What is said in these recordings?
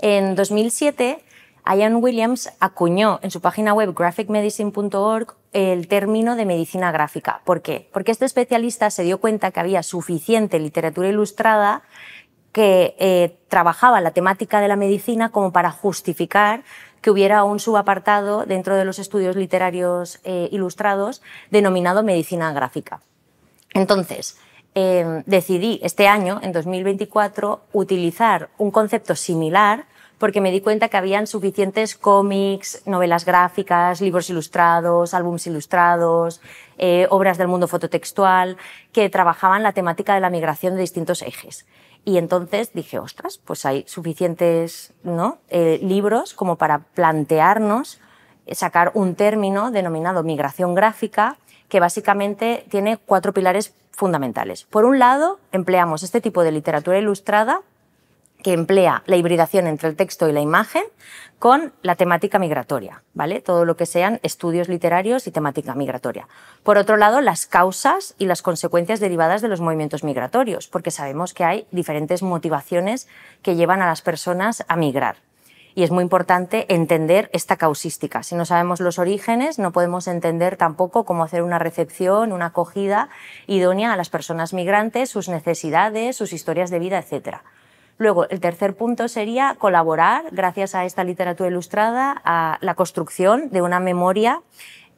en 2007 Ian Williams acuñó en su página web graphicmedicine.org el término de medicina gráfica. ¿Por qué? Porque este especialista se dio cuenta que había suficiente literatura ilustrada que eh, trabajaba la temática de la medicina como para justificar que hubiera un subapartado dentro de los estudios literarios eh, ilustrados denominado medicina gráfica. Entonces, eh, decidí este año, en 2024, utilizar un concepto similar porque me di cuenta que habían suficientes cómics, novelas gráficas, libros ilustrados, álbums ilustrados, eh, obras del mundo fototextual, que trabajaban la temática de la migración de distintos ejes. Y entonces dije, ostras, pues hay suficientes ¿no? Eh, libros como para plantearnos eh, sacar un término denominado migración gráfica, que básicamente tiene cuatro pilares fundamentales. Por un lado, empleamos este tipo de literatura ilustrada que emplea la hibridación entre el texto y la imagen con la temática migratoria, ¿vale? Todo lo que sean estudios literarios y temática migratoria. Por otro lado, las causas y las consecuencias derivadas de los movimientos migratorios, porque sabemos que hay diferentes motivaciones que llevan a las personas a migrar. Y es muy importante entender esta causística. Si no sabemos los orígenes, no podemos entender tampoco cómo hacer una recepción, una acogida idónea a las personas migrantes, sus necesidades, sus historias de vida, etcétera. Luego, el tercer punto sería colaborar, gracias a esta literatura ilustrada, a la construcción de una memoria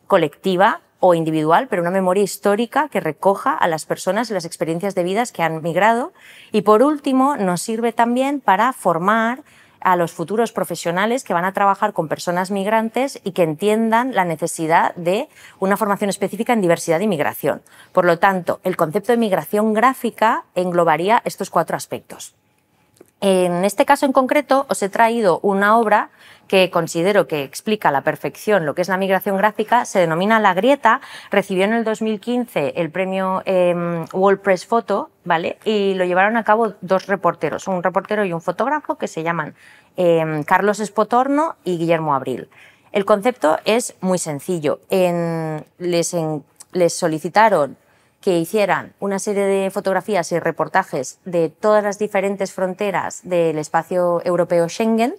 colectiva o individual, pero una memoria histórica que recoja a las personas y las experiencias de vidas que han migrado. Y por último, nos sirve también para formar a los futuros profesionales que van a trabajar con personas migrantes y que entiendan la necesidad de una formación específica en diversidad y migración. Por lo tanto, el concepto de migración gráfica englobaría estos cuatro aspectos. En este caso en concreto os he traído una obra que considero que explica a la perfección lo que es la migración gráfica, se denomina La Grieta, recibió en el 2015 el premio WordPress em, World Photo, ¿vale? Y lo llevaron a cabo dos reporteros, un reportero y un fotógrafo que se llaman em, Carlos Espotorno y Guillermo Abril. El concepto es muy sencillo. les, les solicitaron que hicieran una serie de fotografías y reportajes de todas las diferentes fronteras del espacio europeo Schengen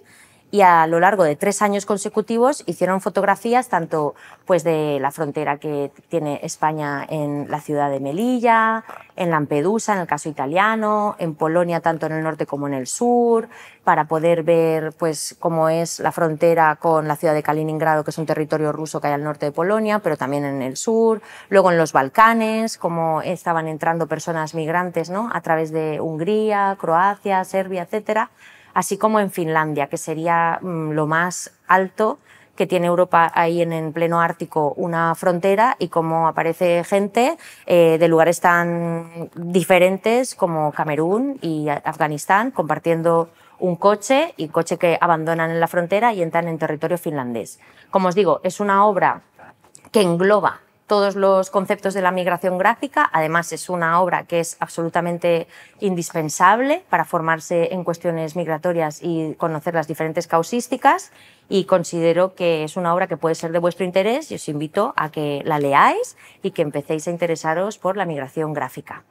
y a lo largo de tres años consecutivos hicieron fotografías tanto pues de la frontera que tiene España en la ciudad de Melilla, en Lampedusa, en el caso italiano, en Polonia tanto en el norte como en el sur, para poder ver pues cómo es la frontera con la ciudad de Kaliningrado, que es un territorio ruso que hay al norte de Polonia, pero también en el sur, luego en los Balcanes, cómo estaban entrando personas migrantes, ¿no? a través de Hungría, Croacia, Serbia, etcétera así como en Finlandia, que sería mm, lo más alto que tiene Europa ahí en el pleno Ártico una frontera y como aparece gente eh, de lugares tan diferentes como Camerún y Afganistán compartiendo un coche y coche que abandonan en la frontera y entran en territorio finlandés. Como os digo, es una obra que engloba todos los conceptos de la migración gráfica. Además, es una obra que es absolutamente indispensable para formarse en cuestiones migratorias y conocer las diferentes causísticas. Y considero que es una obra que puede ser de vuestro interés y os invito a que la leáis y que empecéis a interesaros por la migración gráfica.